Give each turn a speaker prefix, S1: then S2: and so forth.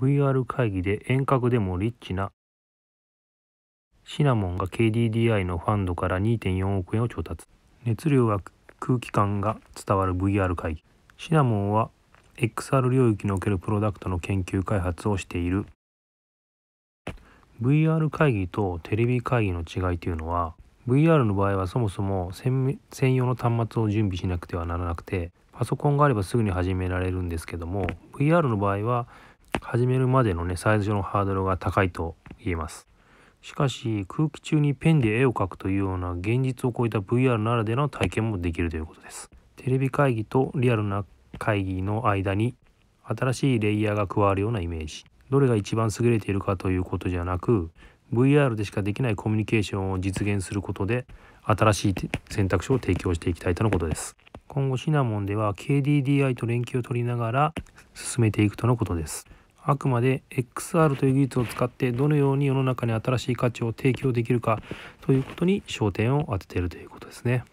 S1: VR 会議で遠隔でもリッチなシナモンが KDDI のファンドから2.4億円を調達熱量は空気感が伝わる VR 会議シナモンは XR 領域におけるプロダクトの研究開発をしている VR 会議とテレビ会議の違いというのは VR の場合はそもそも専用の端末を準備しなくてはならなくてパソコンがあればすぐに始められるんですけども VR の場合は始めるまでのね最初のハードルが高いと言えますしかし空気中にペンで絵を描くというような現実を超えた VR ならではの体験もできるということですテレビ会議とリアルな会議の間に新しいレイヤーが加わるようなイメージどれが一番優れているかということじゃなく VR でしかできないコミュニケーションを実現することで新しい選択肢を提供していきたいとのことです今後シナモンでは KDDI と連携を取りながら進めていくとのことですあくまで XR という技術を使ってどのように世の中に新しい価値を提供できるかということに焦点を当てているということですね。